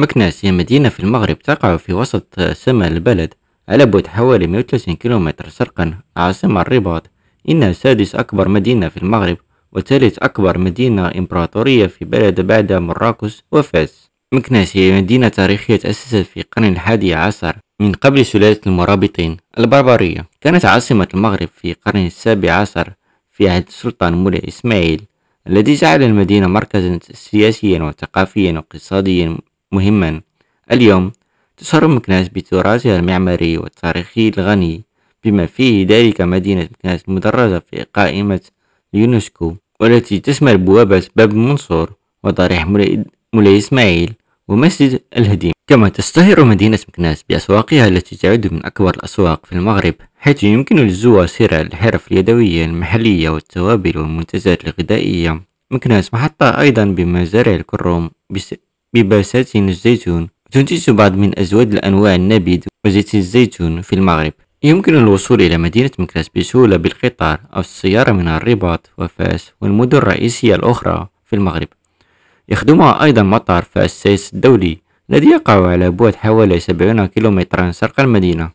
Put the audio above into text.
مكناس هي مدينة في المغرب تقع في وسط سماء البلد على بعد حوالي 130 كيلومتر شرقا عاصمة الرباط إنها سادس أكبر مدينة في المغرب وثالث أكبر مدينة إمبراطورية في بلد بعد مراكش وفاس مكناس هي مدينة تاريخية تأسست في القرن الحادي عشر من قبل سلالة المرابطين البربرية كانت عاصمة المغرب في القرن السابع عشر في عهد السلطان مولى إسماعيل الذي جعل المدينة مركزا سياسيا وثقافيا واقتصاديا مهما اليوم تشهر مكناس بتراثها المعماري والتاريخي الغني بما فيه ذلك مدينة مكناس المدرجة في قائمة اليونسكو والتي تشمل بوابة باب منصور وضريح مولاي إسماعيل ومسجد الهديم كما تشتهر مدينة مكناس بأسواقها التي تعد من أكبر الأسواق في المغرب حيث يمكن للزوار سير الحرف اليدوية المحلية والتوابل والمنتجات الغذائية مكناس محطة أيضا بمزارع الكروم ببساتين الزيتون تنتج بعض من أزواد الأنواع النبيذ وزيت الزيتون في المغرب يمكن الوصول إلى مدينة مكناس بسهولة بالقطار أو السيارة من الرباط وفاس والمدن الرئيسية الأخرى في المغرب يخدمها أيضا مطار فاس سيس الدولي الذي يقع على بعد حوالي 70 كيلومترا شرق المدينة